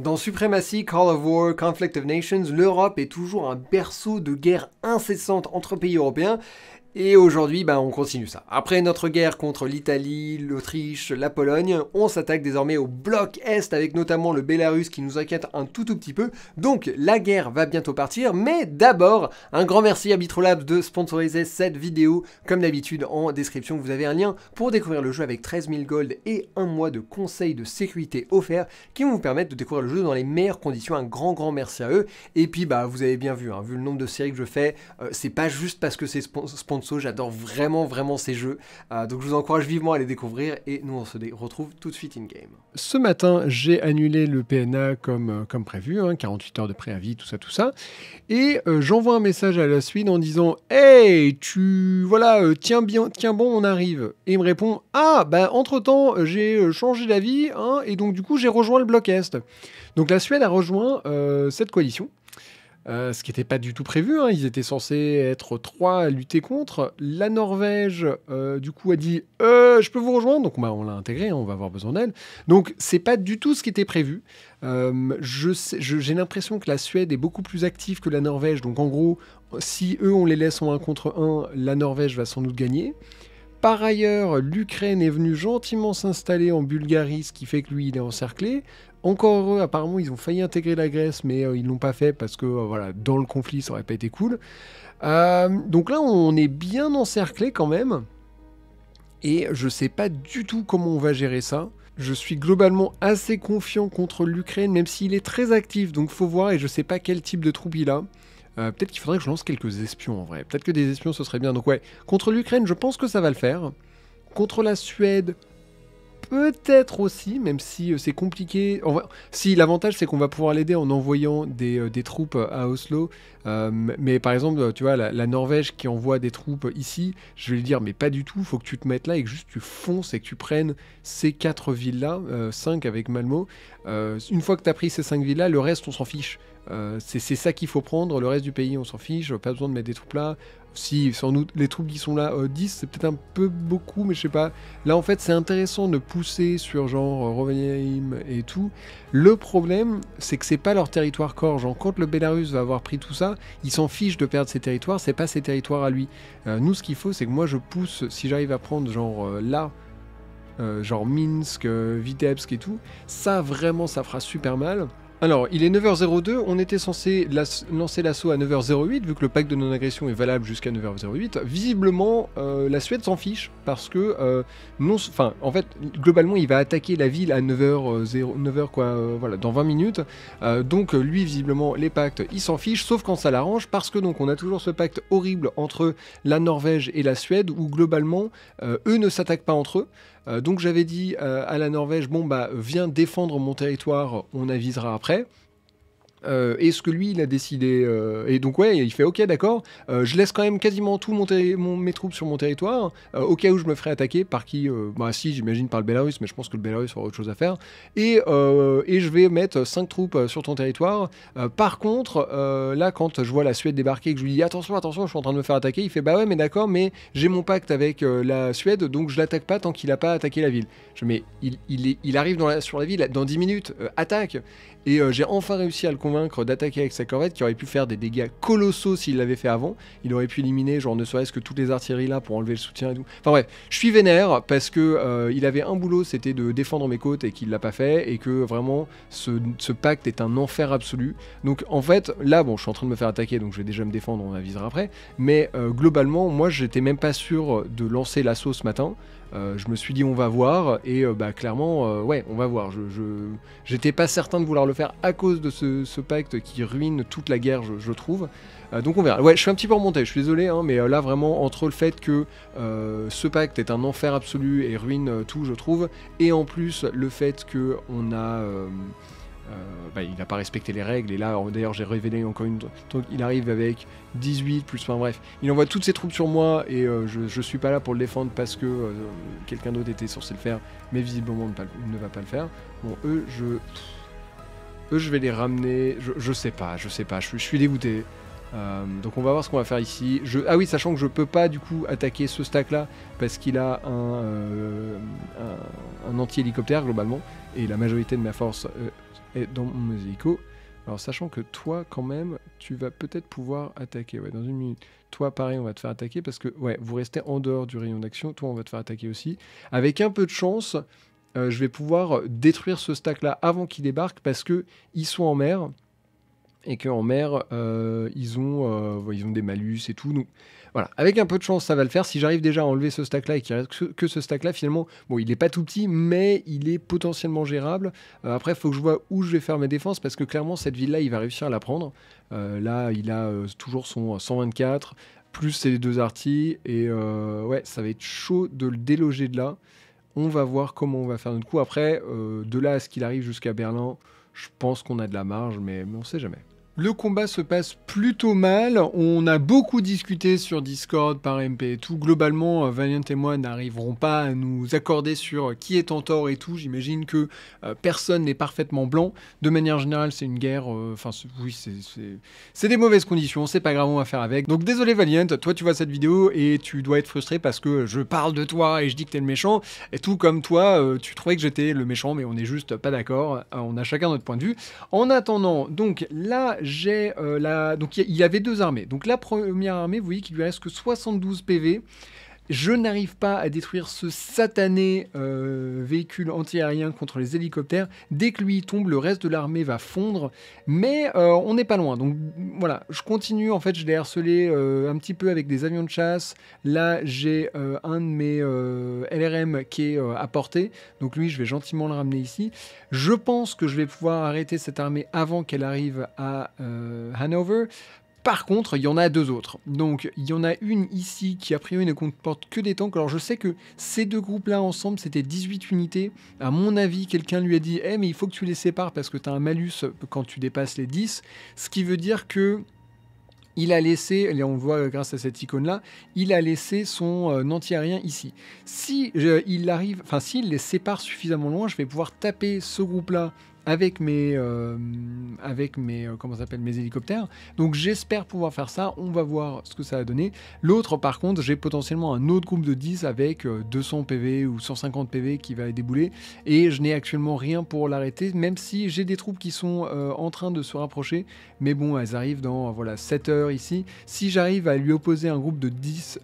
Dans Supremacy, Call of War, Conflict of Nations, l'Europe est toujours un berceau de guerres incessantes entre pays européens et aujourd'hui, ben, on continue ça. Après notre guerre contre l'Italie, l'Autriche, la Pologne, on s'attaque désormais au bloc Est avec notamment le Bélarus qui nous inquiète un tout tout petit peu. Donc la guerre va bientôt partir, mais d'abord, un grand merci à Bitrolabs de sponsoriser cette vidéo. Comme d'habitude, en description, vous avez un lien pour découvrir le jeu avec 13 000 gold et un mois de conseils de sécurité offerts qui vont vous permettre de découvrir le jeu dans les meilleures conditions. Un grand grand merci à eux. Et puis, bah, vous avez bien vu, hein, vu le nombre de séries que je fais, euh, c'est pas juste parce que c'est sponsorisé. J'adore vraiment, vraiment ces jeux. Euh, donc je vous encourage vivement à les découvrir et nous, on se retrouve tout de suite in-game. Ce matin, j'ai annulé le PNA comme, euh, comme prévu, hein, 48 heures de préavis, tout ça, tout ça. Et euh, j'envoie un message à la Suède en disant Hey, tu. Voilà, tiens, bien, tiens bon, on arrive. Et il me répond Ah, bah entre-temps, j'ai changé d'avis hein, et donc du coup, j'ai rejoint le bloc Est. Donc la Suède a rejoint cette coalition. Euh, ce qui n'était pas du tout prévu. Hein. Ils étaient censés être trois à lutter contre. La Norvège, euh, du coup, a dit euh, Je peux vous rejoindre Donc, bah, on l'a intégré, hein, on va avoir besoin d'elle. Donc, c'est pas du tout ce qui était prévu. J'ai l'impression que la Suède est beaucoup plus active que la Norvège. Donc, en gros, si eux, on les laisse en un contre 1, la Norvège va sans doute gagner. Par ailleurs, l'Ukraine est venue gentiment s'installer en Bulgarie, ce qui fait que lui, il est encerclé. Encore heureux, apparemment, ils ont failli intégrer la Grèce, mais euh, ils ne l'ont pas fait parce que, euh, voilà, dans le conflit, ça aurait pas été cool. Euh, donc là, on est bien encerclé quand même. Et je sais pas du tout comment on va gérer ça. Je suis globalement assez confiant contre l'Ukraine, même s'il est très actif, donc faut voir, et je sais pas quel type de troupe il a. peut-être qu'il faudrait que je lance quelques espions en vrai. Peut-être que des espions ce serait bien. Donc ouais, contre l'Ukraine, je pense que ça va le faire. Contre la Suède, Peut-être aussi, même si euh, c'est compliqué. Si l'avantage c'est qu'on va pouvoir l'aider en envoyant des, euh, troupes euh, à Oslo. mais par exemple, tu vois, la, Norvège qui envoie des troupes ici, je vais lui dire, mais pas du tout, faut que tu te mettes là et que juste tu fonces et que tu prennes ces quatre villes-là, 5 avec Malmo. une fois que tu as pris ces cinq villes-là, le reste on s'en fiche. c'est ça qu'il faut prendre, le reste du pays on s'en fiche, pas besoin de mettre des troupes là si sans doute les troupes qui sont là, euh, disent, 10, c'est peut-être un peu beaucoup, mais je sais pas. Là en fait c'est intéressant de pousser sur genre euh, et tout. Le problème c'est que c'est pas leur territoire corps. Genre quand le Bélarus va avoir pris tout ça, il s'en fiche de perdre ses territoires, c'est pas ses territoires à lui. Euh, nous ce qu'il faut c'est que moi je pousse, si j'arrive à prendre genre euh, là, genre Minsk, Vitebsk et tout, ça vraiment ça fera super mal. Alors, il est 9h02, on était censé lancer l'assaut à 9h08, vu que le pacte de non-agression est valable jusqu'à 9h08. Visiblement, euh, la Suède s'en fiche, parce que, euh, non, enfin, en fait, globalement, il va attaquer la ville à 9h, 9h quoi, euh, voilà, dans 20 minutes. donc, lui, visiblement, les pactes, il s'en fiche, sauf quand ça l'arrange, parce que, donc, on a toujours ce pacte horrible entre la Norvège et la Suède, où, globalement, eux ne s'attaquent pas entre eux. Euh, donc j'avais dit euh, à la Norvège, bon bah viens défendre mon territoire, on avisera après et euh, est-ce que lui, il a décidé euh, Et donc, ouais, il fait ok, d'accord, euh, je laisse quand même quasiment tout mon, mes troupes sur mon territoire, au cas où je me ferai attaquer par qui Bah, si, j'imagine par le Belarus mais je pense que le Belarus aura autre chose à faire. Et, et je vais mettre 5 troupes sur ton territoire. par contre, là, quand je vois la Suède débarquer que je lui dis attention, attention, je suis en train de me faire attaquer, il fait bah ouais, mais d'accord, mais j'ai mon pacte avec la Suède, donc je l'attaque pas tant qu'il a pas attaqué la ville. Je mets il, il, il arrive dans sur la ville dans 10 minutes, attaque et euh, j'ai enfin réussi à le convaincre d'attaquer avec sa corvette qui aurait pu faire des dégâts colossaux s'il l'avait fait avant. Il aurait pu éliminer, genre ne serait-ce que toutes les artilleries là pour enlever le soutien et tout. Enfin bref, je suis vénère parce que euh, il avait un boulot, c'était de défendre mes côtes et qu'il l'a pas fait. Et que vraiment, ce, pacte est un enfer absolu. Donc en fait, là, bon, je suis en train de me faire attaquer donc je vais déjà me défendre, on avisera après. Mais euh, globalement, moi j'étais même pas sûr de lancer l'assaut ce matin. Euh, je me suis dit on va voir et euh, bah clairement euh, ouais on va voir. Je j'étais pas certain de vouloir le faire à cause de ce, pacte qui ruine toute la guerre je, trouve. donc on verra. Ouais je suis un petit peu remonté, je suis désolé hein, mais là vraiment entre le fait que ce pacte est un enfer absolu et ruine tout je trouve et en plus le fait que on a euh, bah, il n'a pas respecté les règles. Et là, d'ailleurs, j'ai révélé encore une. Donc, il arrive avec 18, plus. Enfin, bref. Il envoie toutes ses troupes sur moi et euh, je, je suis pas là pour le défendre parce que euh, quelqu'un d'autre était censé le faire, mais visiblement ne, va pas le faire. Bon, eux, je. Eux, je vais les ramener. Je, sais pas, je sais pas. Je, suis dégoûté. donc on va voir ce qu'on va faire ici. Ah oui, sachant que je peux pas du coup attaquer ce stack là parce qu'il a un, un, anti-hélicoptère globalement et la majorité de ma force et dans mon musico. Alors sachant que toi quand même, tu vas peut-être pouvoir attaquer. Ouais, dans une minute. Toi pareil, on va te faire attaquer parce que ouais, vous restez en dehors du rayon d'action. Toi, on va te faire attaquer aussi. Avec un peu de chance, euh, je vais pouvoir détruire ce stack là avant qu'il débarque parce que ils sont en mer et qu'en mer, euh, ils, ont, euh, ils ont des malus et tout. Donc voilà, avec un peu de chance, ça va le faire. Si j'arrive déjà à enlever ce stack-là et qu'il reste que ce stack-là, finalement, bon, il n'est pas tout petit, mais il est potentiellement gérable. Euh, après, il faut que je vois où je vais faire mes défenses, parce que clairement, cette ville-là, il va réussir à la prendre. là, il a toujours son 124, plus ses deux artis, et ouais, ça va être chaud de le déloger de là. On va voir comment on va faire notre coup. Après, de là à ce qu'il arrive jusqu'à Berlin, je pense qu'on a de la marge, mais, mais on ne sait jamais. Le combat se passe plutôt mal. On a beaucoup discuté sur Discord par MP et tout. Globalement, euh, Valiant et moi n'arriverons pas à nous accorder sur euh, qui est en tort et tout. J'imagine que euh, personne n'est parfaitement blanc. De manière générale, c'est une guerre. Enfin, oui, c'est des mauvaises conditions. C'est pas grave, on va faire avec. Donc désolé Valiant, toi tu vois cette vidéo et tu dois être frustré parce que je parle de toi et je dis que t'es le méchant. Et tout comme toi, tu trouvais que j'étais le méchant, mais on est juste pas d'accord. on a chacun notre point de vue. En attendant, donc là j'ai euh, la... Donc il y, avait deux armées. Donc la première armée, vous voyez qu'il lui reste que 72 PV. Je n'arrive pas à détruire ce satané euh, véhicule antiaérien contre les hélicoptères. Dès que lui tombe, le reste de l'armée va fondre. Mais euh, on n'est pas loin. Donc voilà, je continue. En fait, je l'ai harcelé euh, un petit peu avec des avions de chasse. Là, j'ai un de mes LRM qui est à portée. Donc lui, je vais gentiment le ramener ici. Je pense que je vais pouvoir arrêter cette armée avant qu'elle arrive à Hanover. Par contre, il y en a deux autres. Donc, il y en a une ici qui, a priori, ne comporte que des tanks. Alors, je sais que ces deux groupes-là, ensemble, c'était 18 unités. À mon avis, quelqu'un lui a dit Eh, mais il faut que tu les sépares parce que tu as un malus quand tu dépasses les 10. Ce qui veut dire que il a laissé, et on voit grâce à cette icône-là, il a laissé son euh, anti-aérien ici. Si euh, il arrive, enfin s'il les sépare suffisamment loin, je vais pouvoir taper ce groupe-là avec mes, euh, avec mes, euh, comment s'appelle, mes hélicoptères. Donc j'espère pouvoir faire ça. On va voir ce que ça va donner. L'autre, par contre, j'ai potentiellement un autre groupe de 10 avec 200 euh, PV ou 150 PV qui va débouler. Et je n'ai actuellement rien pour l'arrêter, même si j'ai des troupes qui sont en train de se rapprocher. Mais bon, elles arrivent dans voilà, 7 heures ici. Si j'arrive à lui opposer un groupe de 10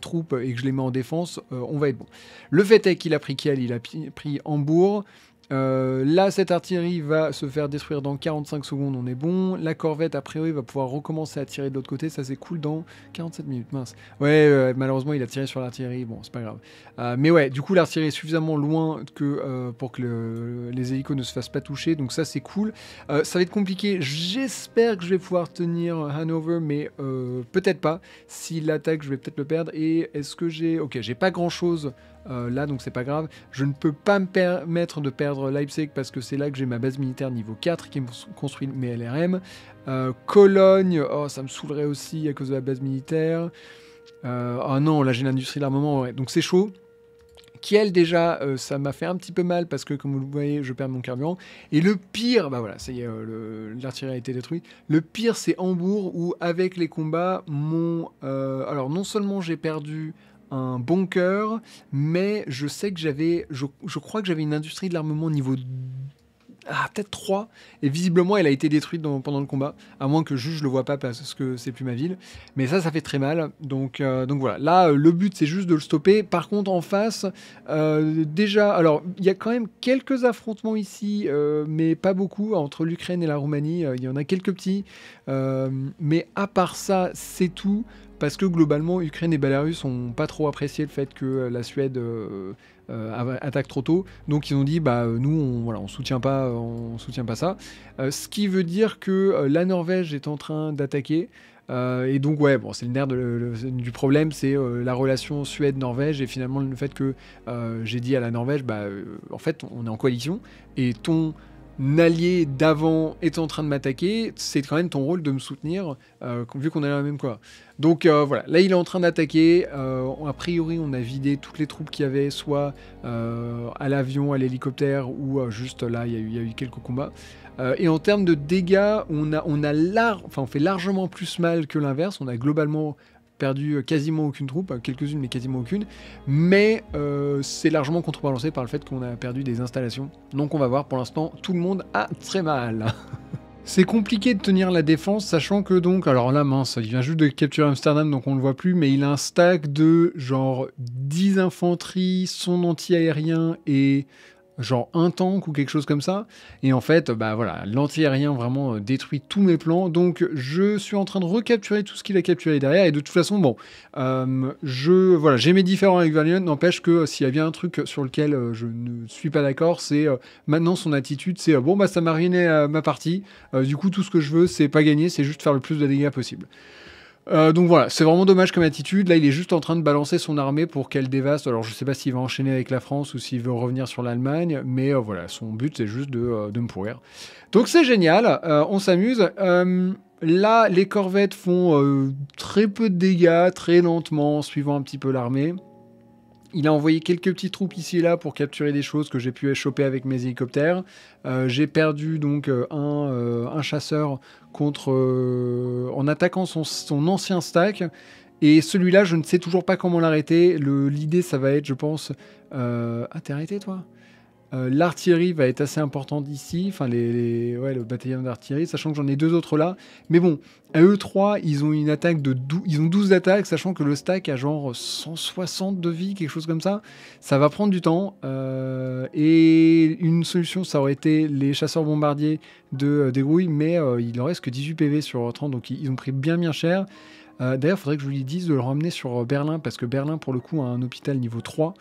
troupes et que je les mets en défense, on va être bon. Le fait est qu'il a pris Kiel, il a pris Hambourg. Euh, là, cette artillerie va se faire détruire dans 45 secondes, on est bon. La corvette, a priori, va pouvoir recommencer à tirer de l'autre côté. Ça, c'est cool dans 47 minutes, mince. Ouais, euh, malheureusement, il a tiré sur l'artillerie. Bon, c'est pas grave. Euh, mais ouais, du coup, l'artillerie est suffisamment loin que, pour que les hélicos ne se fassent pas toucher. Donc, ça, c'est cool. ça va être compliqué. J'espère que je vais pouvoir tenir Hanover, mais peut-être pas. Si l'attaque, je vais peut-être le perdre. Et est-ce que j'ai. Ok, j'ai pas grand-chose. Euh, là, donc c'est pas grave. Je ne peux pas me permettre de perdre Leipzig parce que c'est là que j'ai ma base militaire niveau 4 qui me construit mes LRM. Euh, Cologne, oh, ça me saoulerait aussi à cause de la base militaire. Euh, oh non, là j'ai l'industrie de l'armement, donc c'est chaud. Kiel déjà, euh, ça m'a fait un petit peu mal parce que comme vous le voyez, je perds mon carburant. Et le pire, bah voilà, ça y est, l'artillerie a été détruite. Le pire, c'est Hambourg où avec les combats, mon, alors non seulement j'ai perdu un bon cœur, mais je sais que j'avais, je, je, crois que j'avais une industrie de l'armement niveau ah, peut-être trois. Et visiblement, elle a été détruite pendant le combat. À moins que je juge le vois pas parce que c'est plus ma ville. Mais ça, ça fait très mal. Donc, euh, donc voilà. Là, euh, le but, c'est juste de le stopper. Par contre, en face, euh, déjà, alors, il y a quand même quelques affrontements ici, mais pas beaucoup. Entre l'Ukraine et la Roumanie, il y en a quelques petits. mais à part ça, c'est tout parce que globalement, Ukraine et Belarus n'ont pas trop apprécié le fait que la Suède euh, attaque trop tôt. Donc ils ont dit bah euh, nous on voilà on soutient pas on soutient pas ça. Euh, ce qui veut dire que la Norvège est en train d'attaquer. et donc ouais bon c'est le nerf du problème c'est la relation Suède-Norvège et finalement le fait que j'ai dit à la Norvège bah en fait on est en coalition et ton allié d'avant est en train de m'attaquer, c'est quand même ton rôle de me soutenir, euh, vu qu'on est dans la même quoi. Donc euh, voilà, là il est en train d'attaquer, euh, a priori on a vidé toutes les troupes qu'il y avait, soit à l'avion, à l'hélicoptère, ou juste là il y, a eu quelques combats. et en termes de dégâts, on a, on fait largement plus mal que l'inverse, on a globalement perdu euh, quasiment aucune troupe, euh, quelques-unes mais quasiment aucune, mais euh, c'est largement contrebalancé par le fait qu'on a perdu des installations. Donc on va voir, pour l'instant, tout le monde a très mal. C'est compliqué de tenir la défense, sachant que donc, alors là mince, il vient juste de capturer Amsterdam, donc on le voit plus, mais il a un stack de genre 10 infanteries, son anti-aérien et genre un tank ou quelque chose comme ça. Et en fait, bah voilà, l'anti-aérien vraiment euh, détruit tous mes plans. Donc je suis en train de recapturer tout ce qu'il a capturé derrière. Et de toute façon, bon, euh, je voilà, j'ai mes différents avec Valiant. N'empêche que euh, s'il y a bien un truc sur lequel je ne suis pas d'accord, c'est maintenant son attitude, c'est bon bah ça m'a ma partie. du coup, tout ce que je veux, c'est pas gagner, c'est juste faire le plus de dégâts possible. Euh, donc voilà, c'est vraiment dommage comme attitude. Là, il est juste en train de balancer son armée pour qu'elle dévaste. Alors, je sais pas s'il va enchaîner avec la France ou s'il veut revenir sur l'Allemagne, mais euh, voilà, son but c'est juste de, euh, de, me pourrir. Donc c'est génial, on s'amuse. là, les corvettes font très peu de dégâts, très lentement, suivant un petit peu l'armée il a envoyé quelques petites troupes ici et là pour capturer des choses que j'ai pu choper avec mes hélicoptères. Euh, j'ai perdu donc euh, euh, un, chasseur contre en attaquant son, son, ancien stack. Et celui-là, je ne sais toujours pas comment l'arrêter. L'idée, ça va être, je pense... ah, t'es arrêté, toi euh, l'artillerie va être assez importante ici, enfin les, ouais, le bataillon d'artillerie, sachant que j'en ai deux autres là. Mais bon, à eux 3 ils ont une attaque de 12, ils ont 12 attaques, sachant que le stack a genre 160 de vie, quelque chose comme ça. Ça va prendre du temps. Euh, et une solution, ça aurait été les chasseurs bombardiers de euh, mais euh, il en reste que 18 PV sur 30, donc ils, ont pris bien bien cher. D'ailleurs, il faudrait que je lui dise de le ramener sur Berlin, parce que Berlin, pour le coup, a un hôpital niveau 3.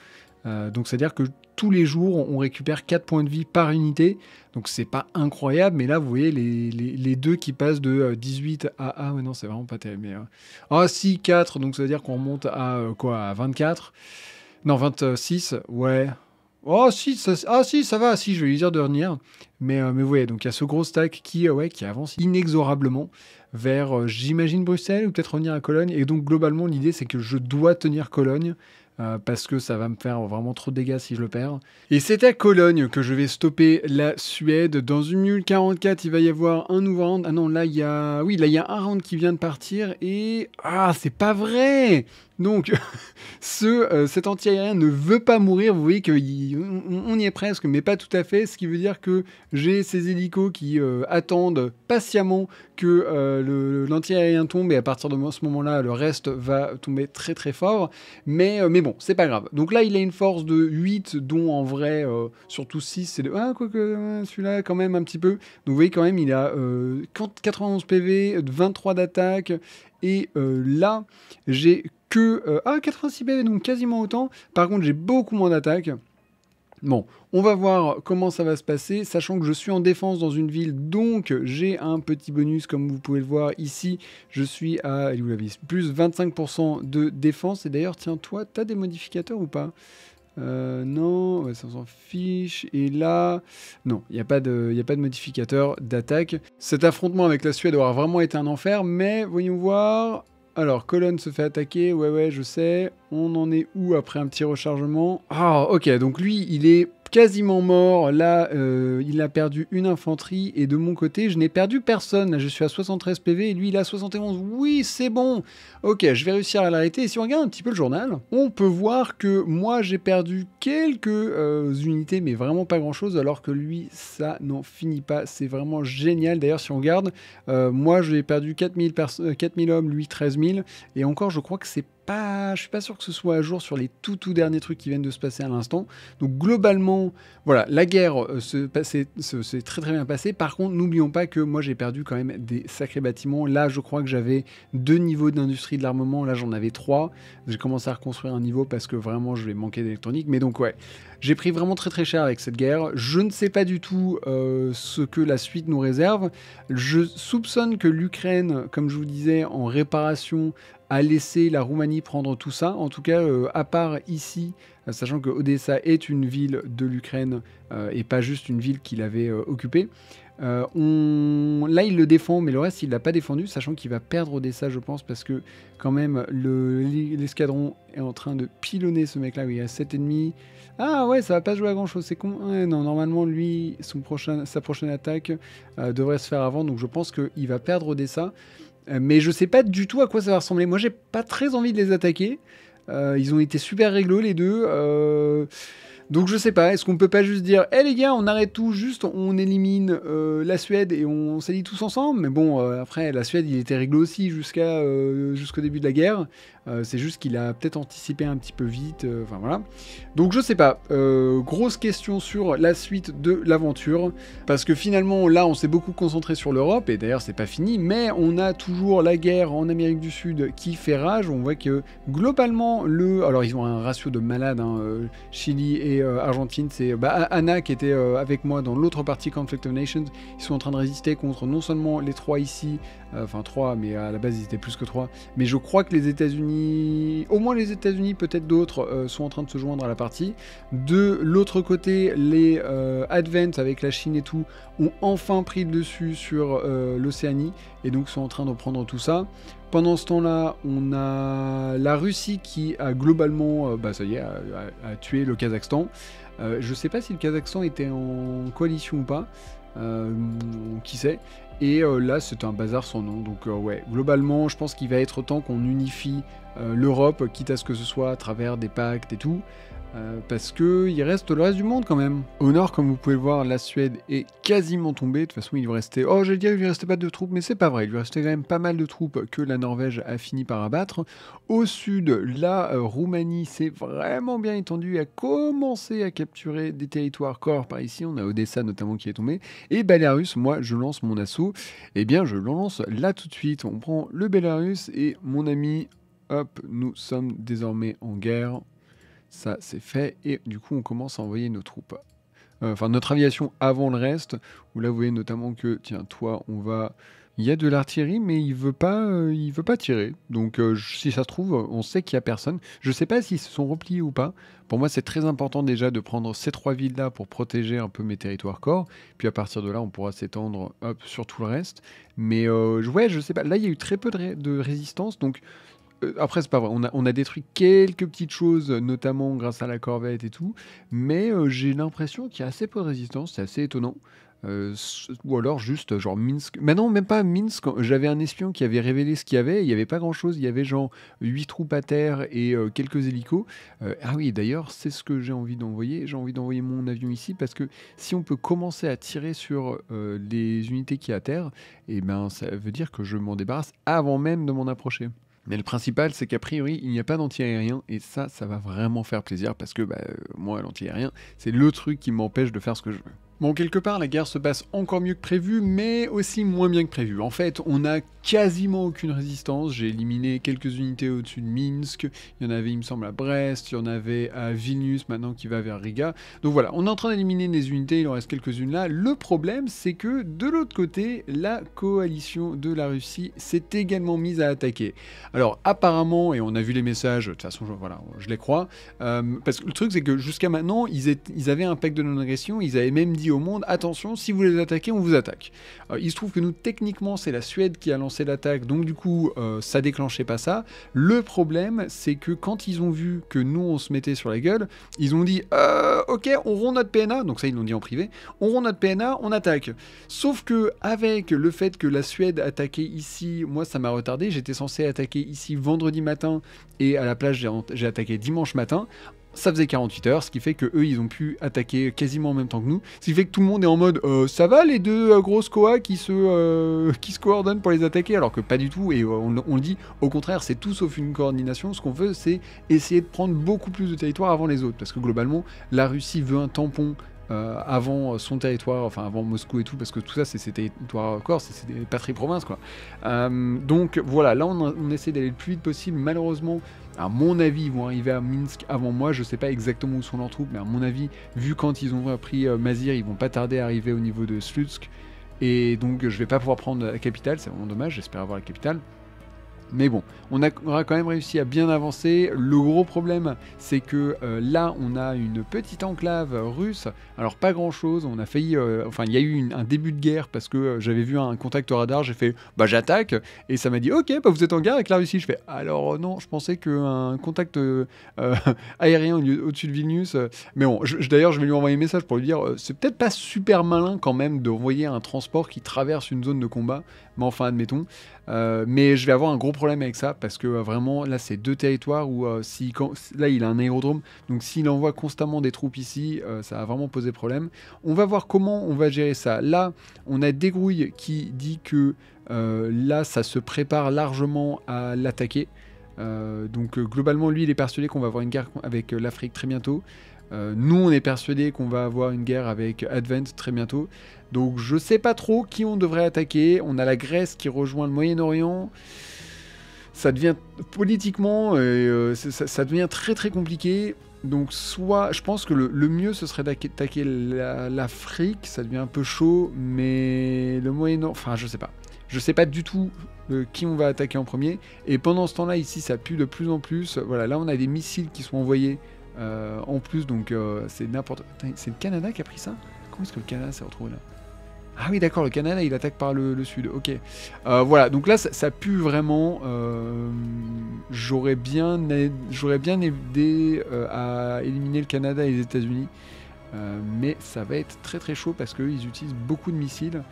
Euh, donc c'est-à-dire que tous les jours, on récupère 4 points de vie par unité. Donc c'est pas incroyable, mais là, vous voyez, les, les, deux qui passent de 18 euh, à... Ah, ouais, non, c'est vraiment pas terrible. Mais, euh, ah, si, 4, donc ça veut dire qu'on remonte à quoi À 24 Non, 26, ouais. Oh, si, ça, ah, si, ça va, si, je vais lui dire de revenir. Mais, mais vous voyez, donc il y a ce gros stack qui, qui avance inexorablement vers, j'imagine, Bruxelles, ou peut-être revenir à Cologne. Et donc, globalement, l'idée, c'est que je dois tenir Cologne euh, parce que ça va me faire vraiment trop de dégâts si je le perds. Et c'est à Cologne que je vais stopper la Suède. Dans une minute 44, il va y avoir un nouveau round. Ah non, là, il y a... Oui, là, il y a un round qui vient de partir et... Ah, c'est pas vrai donc, ce, euh, cet anti-aérien ne veut pas mourir. Vous voyez qu'on y est presque, mais pas tout à fait. Ce qui veut dire que j'ai ces hélicos qui euh, attendent patiemment que le l'anti-aérien tombe. Et à partir de ce moment-là, le reste va tomber très très fort. mais bon, c'est pas grave. Donc là, il a une force de 8, dont en vrai, euh, surtout 6, c'est de... Ah, quoi que, euh, celui-là, quand même, un petit peu. Donc vous voyez, quand même, il a 91 PV, 23 d'attaque. Et euh, là, j'ai que... ah, 86 PV, donc quasiment autant. Par contre, j'ai beaucoup moins d'attaque. Bon, on va voir comment ça va se passer, sachant que je suis en défense dans une ville, donc j'ai un petit bonus, comme vous pouvez le voir ici. Je suis à, vous plus 25% de défense. Et d'ailleurs, tiens, toi, t'as des modificateurs ou pas euh, non, ça s'en fiche. Et là, non, il n'y a, a pas de modificateur d'attaque. Cet affrontement avec la Suède aura vraiment été un enfer, mais voyons voir. Alors, colonne se fait attaquer, ouais ouais, je sais. On en est où après un petit rechargement Ah, ok, donc lui, il est quasiment mort. Là, euh, il a perdu une infanterie. Et de mon côté, je n'ai perdu personne. je suis à 73 PV et lui, il a 71. Oui, c'est bon. Ok, je vais réussir à l'arrêter. Et si on regarde un petit peu le journal, on peut voir que moi, j'ai perdu quelques euh, unités, mais vraiment pas grand-chose. Alors que lui, ça n'en finit pas. C'est vraiment génial. D'ailleurs, si on regarde, euh, moi, j'ai perdu 4000, 4000 hommes, lui, 13 000. Et encore, je crois que c'est pas, je suis pas sûr que ce soit à jour sur les tout tout derniers trucs qui viennent de se passer à l'instant. Donc globalement, voilà, la guerre euh, s'est très très bien passée. Par contre, n'oublions pas que moi j'ai perdu quand même des sacrés bâtiments. Là, je crois que j'avais deux niveaux d'industrie de l'armement. Là, j'en avais trois. J'ai commencé à reconstruire un niveau parce que vraiment je vais manquer d'électronique. Mais donc ouais, j'ai pris vraiment très très cher avec cette guerre. Je ne sais pas du tout euh, ce que la suite nous réserve. Je soupçonne que l'Ukraine, comme je vous disais, en réparation, a laissé la Roumanie prendre tout ça. En tout cas, euh, à part ici, euh, sachant que Odessa est une ville de l'Ukraine et pas juste une ville qu'il avait occupée. Euh, là, il le défend, mais le reste, il l'a pas défendu, sachant qu'il va perdre Odessa, je pense, parce que quand même, l'escadron est en train de pilonner ce mec-là. il Oui, 7 ennemis. Ah ouais, ça va pas jouer à grand-chose, c'est con. non, normalement, lui, son sa prochaine attaque euh, devrait se faire avant, donc je pense qu'il va perdre Odessa. ça. Euh, mais je sais pas du tout à quoi ça va ressembler. Moi, j'ai pas très envie de les attaquer. ils ont été super réglo, les deux. Donc je sais pas, est-ce qu'on peut pas juste dire, hé eh, les gars, on arrête tout, juste on élimine euh, la Suède et on s'allie tous ensemble Mais bon, euh, après, la Suède, il était réglé aussi euh, jusqu'au début de la guerre. Euh, c'est juste qu'il a peut-être anticipé un petit peu vite. Euh, enfin voilà. Donc je sais pas. Euh, grosse question sur la suite de l'aventure. Parce que finalement, là, on s'est beaucoup concentré sur l'Europe. Et d'ailleurs, c'est pas fini. Mais on a toujours la guerre en Amérique du Sud qui fait rage. On voit que globalement, le. Alors ils ont un ratio de malades. Hein, Chili et Argentine. C'est bah, Anna qui était avec moi dans l'autre partie Conflict of Nations. Ils sont en train de résister contre non seulement les trois ici. Enfin, trois, mais à la base, ils étaient plus que trois. Mais je crois que les États-Unis au moins les États-Unis, peut-être d'autres, euh, sont en train de se joindre à la partie. De l'autre côté, les euh, Advents avec la Chine et tout ont enfin pris le dessus sur euh, l'Océanie et donc sont en train de prendre tout ça. Pendant ce temps-là, on a la Russie qui a globalement, bah ça y est, a, tué le Kazakhstan. je ne sais pas si le Kazakhstan était en coalition ou pas. qui sait. Et euh, là, c'est un bazar sans nom. Donc, euh, ouais, globalement, je pense qu'il va être temps qu'on unifie euh, l'Europe, quitte à ce que ce soit à travers des pactes et tout. Euh, parce que il reste le reste du monde quand même. Au nord, comme vous pouvez le voir, la Suède est quasiment tombée. De toute façon, il lui restait. Oh, j'ai dit qu'il lui restait pas de troupes, mais c'est pas vrai. Il lui restait quand même pas mal de troupes que la Norvège a fini par abattre. Au sud, la euh, Roumanie s'est vraiment bien étendue, a commencé à capturer des territoires corps par ici. On a Odessa notamment qui est tombée. Et Belarus, moi, je lance mon assaut. Eh bien, je lance là tout de suite. On prend le Belarus et mon ami. Hop, nous sommes désormais en guerre ça, c'est fait. Et du coup, on commence à envoyer nos troupes. Euh, enfin, notre aviation avant le reste. Où là, vous voyez notamment que, tiens, toi, on va. Il y a de l'artillerie, mais il veut pas, euh, veut pas tirer. Donc, euh, si ça se trouve, on sait qu'il y a personne. Je sais pas s'ils se sont repliés ou pas. Pour moi, c'est très important déjà de prendre ces trois villes là pour protéger un peu mes territoires corps. Puis à partir de là, on pourra s'étendre sur tout le reste. Mais ouais, je sais pas. Là, il y a eu très peu de, de résistance, donc euh, après, c'est pas vrai. On a, détruit quelques petites choses, notamment grâce à la corvette et tout. Mais euh, j'ai l'impression qu'il y a assez peu de résistance. C'est assez étonnant. Euh, ou alors juste genre Minsk. Mais non, même pas Minsk. J'avais un espion qui avait révélé ce qu'il y avait. Il n'y avait pas grand chose. Il y avait genre 8 troupes à terre et quelques hélicos. ah oui, d'ailleurs, c'est ce que j'ai envie d'envoyer. J'ai envie d'envoyer mon avion ici parce que si on peut commencer à tirer sur les unités qui à terre, et eh ben, ça veut dire que je m'en débarrasse avant même de m'en approcher. Mais le principal, c'est qu'a priori, il n'y a pas d'anti-aérien, et ça, ça va vraiment faire plaisir, parce que bah, euh, moi, l'anti-aérien, c'est le truc qui m'empêche de faire ce que je veux. Bon, quelque part, la guerre se passe encore mieux que prévu, mais aussi moins bien que prévu. En fait, on n'a quasiment aucune résistance. J'ai éliminé quelques unités au-dessus de Minsk. Il y en avait, il me semble, à Brest. Il y en avait à Vilnius, maintenant, qui va vers Riga. Donc voilà, on est en train d'éliminer des unités. Il en reste quelques-unes là. Le problème, c'est que, de l'autre côté, la coalition de la Russie s'est également mise à attaquer. Alors, apparemment, et on a vu les messages, de toute façon, je, voilà, je les crois, euh, parce que le truc, c'est que jusqu'à maintenant, ils, ils avaient un pacte de non-agression. Ils avaient même dit au monde attention, si vous les attaquez on vous attaque. Euh, il se trouve que nous, techniquement, c'est la Suède qui a lancé l'attaque, donc du coup, euh, ça déclenchait pas ça. Le problème, c'est que quand ils ont vu que nous, on se mettait sur la gueule, ils ont dit euh, ok, on rompt notre PNA, donc ça, ils l'ont dit en privé, on rompt notre PNA, on attaque. Sauf que, avec le fait que la Suède attaquait ici, moi, ça m'a retardé, j'étais censé attaquer ici vendredi matin, et à la plage, j'ai attaqué dimanche matin ça faisait 48 heures, ce qui fait que eux ils ont pu attaquer quasiment en même temps que nous, ce qui fait que tout le monde est en mode euh, ça va les deux euh, grosses koas qui se, euh, qui se coordonnent pour les attaquer, alors que pas du tout, et on, on, le dit, au contraire c'est tout sauf une coordination, ce qu'on veut c'est essayer de prendre beaucoup plus de territoire avant les autres, parce que globalement la Russie veut un tampon euh, avant son territoire, enfin avant Moscou et tout, parce que tout ça c'est ses territoires corse, c'est des patries-provinces quoi. Euh, donc voilà, là on, essaie d'aller le plus vite possible, malheureusement à mon avis, ils vont arriver à Minsk avant moi. Je sais pas exactement où sont leurs troupes, mais à mon avis, vu quand ils ont pris euh, Mazir, ils vont pas tarder à arriver au niveau de Slutsk. Et donc, je vais pas pouvoir prendre la capitale. C'est vraiment dommage. J'espère avoir la capitale. Mais bon, on, aura quand même réussi à bien avancer. Le gros problème, c'est que euh, là, on a une petite enclave russe. Alors, pas grand chose. On a failli. Euh, enfin, il y a eu un début de guerre parce que euh, j'avais vu un contact radar. J'ai fait Bah, j'attaque. Et ça m'a dit Ok, bah, vous êtes en guerre avec la Russie. Je fais Alors, non, je pensais qu'un contact aérien au-dessus de Vilnius. mais bon, d'ailleurs, je vais lui envoyer un message pour lui dire C'est peut-être pas super malin quand même d'envoyer un transport qui traverse une zone de combat. Mais enfin, admettons. Euh, mais je vais avoir un gros problème avec ça parce que euh, vraiment, là, c'est deux territoires où euh, si, là, il a un aérodrome. Donc, s'il envoie constamment des troupes ici, ça va vraiment poser problème. On va voir comment on va gérer ça. Là, on a Dégrouille qui dit que là, ça se prépare largement à l'attaquer. donc, globalement, lui, il est persuadé qu'on va avoir une guerre avec l'Afrique très bientôt. Euh, nous, on est persuadé qu'on va avoir une guerre avec Advent très bientôt. Donc je sais pas trop qui on devrait attaquer. On a la Grèce qui rejoint le Moyen-Orient. Ça devient politiquement, euh, euh, ça, devient très très compliqué. Donc soit, je pense que le, mieux ce serait d'attaquer l'Afrique. Ça devient un peu chaud, mais le Moyen-Orient, enfin je sais pas. Je sais pas du tout qui on va attaquer en premier. Et pendant ce temps-là, ici, ça pue de plus en plus. Voilà, là on a des missiles qui sont envoyés euh, en plus, donc, euh, c'est n'importe. C'est le Canada qui a pris ça Comment est-ce que le Canada s'est retrouvé là Ah oui, d'accord, le Canada, il attaque par le, sud. Ok. Euh, voilà, donc là, ça, pue vraiment. J'aurais bien, bien aidé à éliminer le Canada et les États-Unis. mais ça va être très très chaud parce qu'ils utilisent beaucoup de missiles.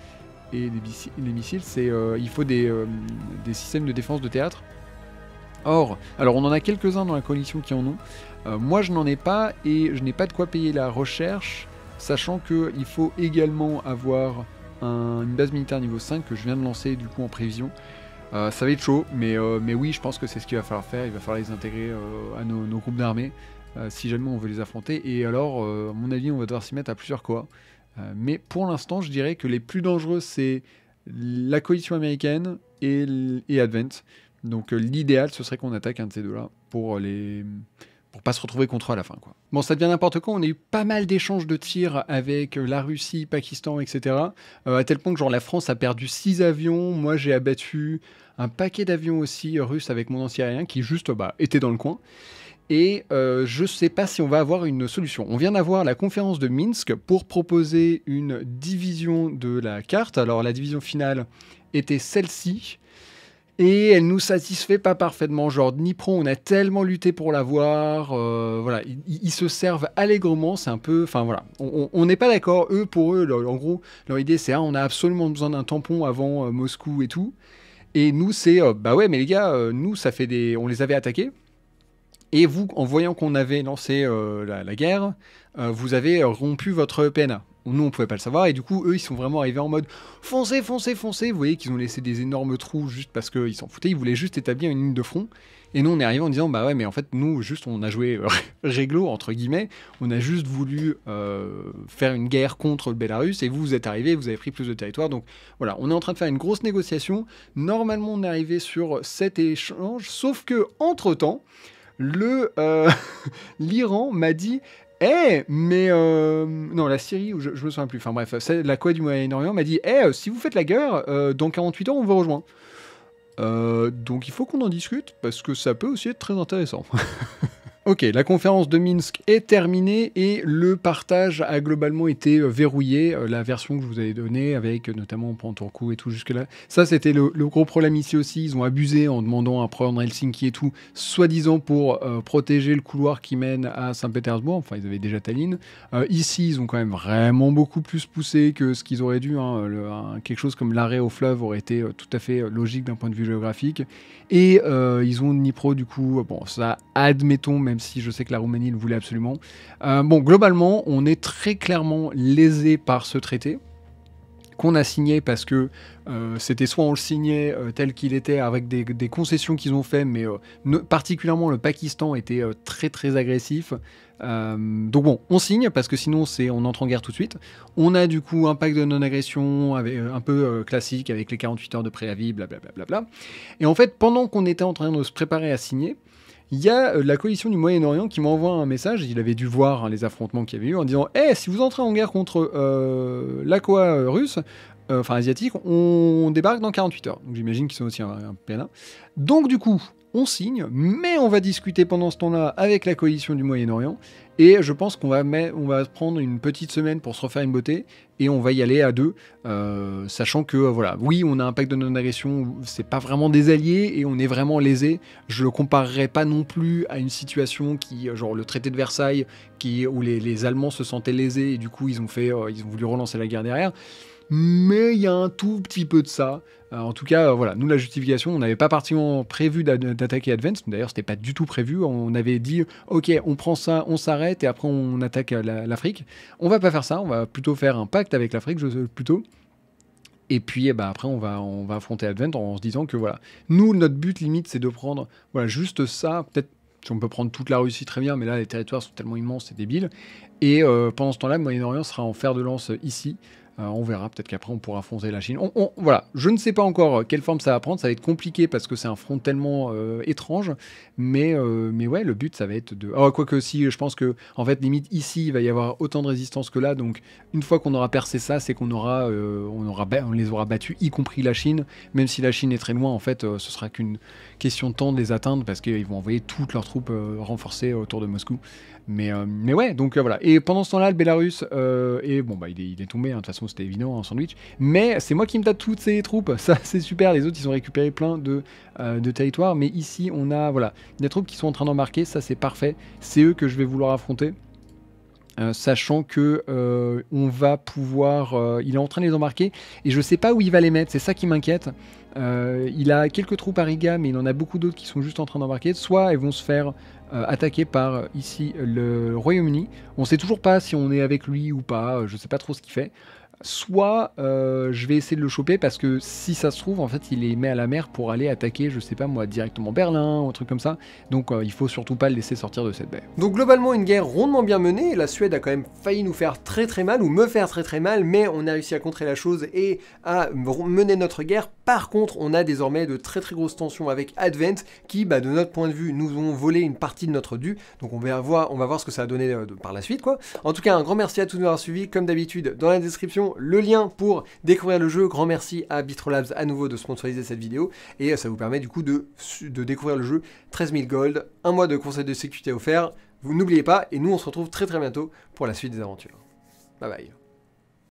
Et les, missiles, il faut des systèmes de défense de théâtre. Or, alors on en a quelques-uns dans la coalition qui en ont. Euh, moi, je n'en ai pas et je n'ai pas de quoi payer la recherche, sachant qu'il faut également avoir une base militaire niveau 5 que je viens de lancer du coup en prévision. Euh, ça va être chaud, mais, euh, mais oui, je pense que c'est ce qu'il va falloir faire. Il va falloir les intégrer à nos, groupes d'armées si jamais on veut les affronter. Et alors, à mon avis, on va devoir s'y mettre à plusieurs quoi. mais pour l'instant, je dirais que les plus dangereux, c'est la coalition américaine et, et Advent. Donc euh, l'idéal, ce serait qu'on attaque un de ces deux-là pour euh, les pour pas se retrouver contre à la fin. Quoi. Bon, ça devient n'importe quoi. On a eu pas mal d'échanges de tirs avec euh, la Russie, Pakistan, etc. à tel point que genre la France a perdu six avions. Moi, j'ai abattu un paquet d'avions aussi russes avec mon ancien aérien qui juste bas était dans le coin. Et je ne sais pas si on va avoir une solution. On vient d'avoir la conférence de Minsk pour proposer une division de la carte. Alors la division finale était celle-ci et elle nous satisfait pas parfaitement. Genre Nipron, on a tellement lutté pour l'avoir, voir euh, voilà, ils, se servent allègrement, c'est un peu, enfin voilà, on n'est pas d'accord. Eux pour eux, en gros, leur idée c'est hein, on a absolument besoin d'un tampon avant euh, Moscou et tout. Et nous c'est euh, bah ouais mais les gars, nous ça fait des, on les avait attaqués. Et vous, en voyant qu'on avait lancé la, la, guerre, vous avez rompu votre PNA nous on pouvait pas le savoir et du coup eux ils sont vraiment arrivés en mode foncez, foncez, foncez. Vous voyez qu'ils ont laissé des énormes trous juste parce qu'ils s'en foutaient, ils voulaient juste établir une ligne de front. Et nous on est arrivé en disant bah ouais mais en fait nous juste on a joué réglo entre guillemets, on a juste voulu euh, faire une guerre contre le Bélarus et vous vous êtes arrivés, vous avez pris plus de territoire. Donc voilà, on est en train de faire une grosse négociation. Normalement on est arrivé sur cet échange, sauf que entre temps le euh, l'Iran m'a dit eh, mais euh, non, la Syrie, je, je me souviens plus. Enfin bref, la quoi du Moyen-Orient m'a dit, Eh, euh, si vous faites la guerre, euh, dans 48 heures, on vous rejoint. donc il faut qu'on en discute parce que ça peut aussi être très intéressant. Ok, la conférence de Minsk est terminée et le partage a globalement été euh, verrouillé. Euh, la version que je vous avais donnée avec euh, notamment Pantourcou et tout jusque-là, ça c'était le, gros problème ici aussi. Ils ont abusé en demandant à prendre Helsinki et tout, soi-disant pour protéger le couloir qui mène à Saint-Pétersbourg. Enfin, ils avaient déjà Tallinn. ici, ils ont quand même vraiment beaucoup plus poussé que ce qu'ils auraient dû. Hein. quelque chose comme l'arrêt au fleuve aurait été tout à fait logique d'un point de vue géographique. Et ils ont pro du coup, bon, ça admettons même si je sais que la Roumanie le voulait absolument. Euh, bon, globalement, on est très clairement lésé par ce traité qu'on a signé parce que euh, c'était soit on le signait euh, tel qu'il était avec des, concessions qu'ils ont fait, mais particulièrement le Pakistan était très très agressif. donc bon, on signe parce que sinon c'est on entre en guerre tout de suite. On a du coup un pacte de non-agression un peu classique avec les 48 heures de préavis, blablabla. Bla, bla, bla, Et en fait, pendant qu'on était en train de se préparer à signer, il y a euh, la coalition du Moyen-Orient qui m'envoie un message, il avait dû voir hein, les affrontements qu'il y avait eu, en disant Eh, si vous entrez en guerre contre euh, l'Aqua euh, russe, euh, enfin asiatique, on débarque dans 48 heures. Donc j'imagine qu'ils sont aussi un, un Donc du coup, on signe, mais on va discuter pendant ce temps-là avec la coalition du Moyen-Orient. Et je pense qu'on va, on va prendre une petite semaine pour se refaire une beauté et on va y aller à deux, euh, sachant que euh, voilà, oui, on a un pacte de non-agression, c'est pas vraiment des alliés et on est vraiment lésés. Je le comparerai pas non plus à une situation qui, euh, genre le traité de Versailles, qui où les, Allemands se sentaient lésés et du coup ils ont fait, ils ont voulu relancer la guerre derrière mais il y a un tout petit peu de ça. Euh, en tout cas, euh, voilà, nous, la justification, on n'avait pas particulièrement prévu d'attaquer Advent, D'ailleurs, c'était pas du tout prévu. On avait dit, OK, on prend ça, on s'arrête et après, on attaque euh, l'Afrique. On on va pas faire ça. On va plutôt faire un pacte avec l'Afrique, plutôt. Et puis, eh ben, après, on va, on va affronter Advent en se disant que voilà, nous, notre but limite, c'est de prendre voilà, juste ça, peut-être si on peut prendre toute la Russie, très bien, mais là, les territoires sont tellement immenses, c'est débile. Et pendant ce temps-là, le Moyen-Orient sera en fer de lance ici. Euh, on verra, peut-être qu'après on pourra affronter la Chine. On, voilà, je ne sais pas encore euh, quelle forme ça va prendre, ça va être compliqué parce que c'est un front tellement euh, étrange, mais, mais ouais, le but ça va être de... Ah, quoique si, je pense que, en fait, limite ici, il va y avoir autant de résistance que là, donc une fois qu'on aura percé ça, c'est qu'on aura, on aura on les aura battus, y compris la Chine, même si la Chine est très loin, en fait, ce sera qu'une question de temps de les atteindre parce qu'ils vont envoyer toutes leurs troupes renforcées autour de Moscou. Mais, euh, mais ouais, donc euh, voilà. Et pendant ce temps-là, le Belarus et euh, bon, bah, il, est, tombé, hein. de toute façon, c'était évident en sandwich. Mais c'est moi qui me date toutes ces troupes. Ça, c'est super. Les autres, ils ont récupéré plein de, de territoires. Mais ici, on a voilà, des troupes qui sont en train d'embarquer. Ça, c'est parfait. C'est eux que je vais vouloir affronter. Euh, sachant que euh, on va pouvoir. Euh, il est en train de les embarquer et je ne sais pas où il va les mettre. C'est ça qui m'inquiète. il a quelques troupes à Riga, mais il en a beaucoup d'autres qui sont juste en train d'embarquer. Soit elles vont se faire attaquer par ici le Royaume-Uni. On sait toujours pas si on est avec lui ou pas. je ne sais pas trop ce qu'il fait soit euh, je vais essayer de le choper parce que si ça se trouve, en fait, il est met à la mer pour aller attaquer, je sais pas moi, directement Berlin ou un truc comme ça. Donc euh, il faut surtout pas le laisser sortir de cette baie. Donc globalement, une guerre rondement bien menée. La Suède a quand même failli nous faire très très mal ou me faire très très mal, mais on a réussi à contrer la chose et à mener notre guerre. Par contre, on a désormais de très très grosses tensions avec Advent qui, bah, de notre point de vue, nous ont volé une partie de notre dû. Donc on va voir, on va voir ce que ça a donné euh, par la suite quoi. En tout cas, un grand merci à tous de nous avoir suivis. Comme d'habitude, dans la description, le lien pour découvrir le jeu. Grand merci à Bitrolabs à nouveau de sponsoriser cette vidéo et ça vous permet du coup de, de découvrir le jeu. 13 000 gold, un mois de conseil de sécurité offert. Vous n'oubliez pas et nous on se retrouve très très bientôt pour la suite des aventures. Bye bye.